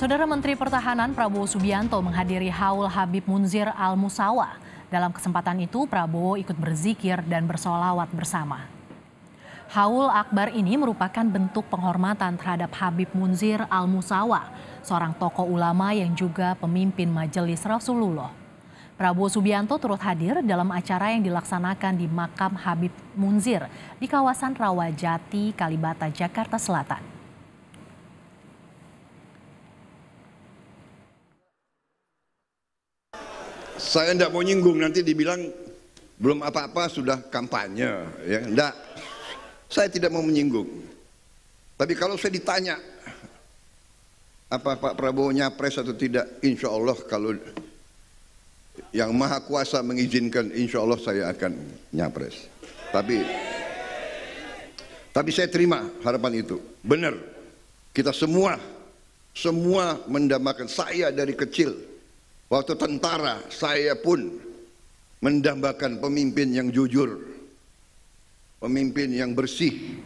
Saudara Menteri Pertahanan Prabowo Subianto menghadiri haul Habib Munzir Al-Musawa. Dalam kesempatan itu, Prabowo ikut berzikir dan bersolawat bersama. Haul Akbar ini merupakan bentuk penghormatan terhadap Habib Munzir Al-Musawa, seorang tokoh ulama yang juga pemimpin Majelis Rasulullah. Prabowo Subianto turut hadir dalam acara yang dilaksanakan di makam Habib Munzir di kawasan Rawajati, Kalibata, Jakarta Selatan. saya tidak mau nyinggung nanti dibilang belum apa-apa sudah kampanye ya enggak saya tidak mau menyinggung tapi kalau saya ditanya apa Pak Prabowo nyapres atau tidak insya Allah kalau yang maha kuasa mengizinkan insya Allah saya akan nyapres tapi tapi saya terima harapan itu benar kita semua semua mendamakan saya dari kecil Waktu tentara saya pun mendambakan pemimpin yang jujur, pemimpin yang bersih,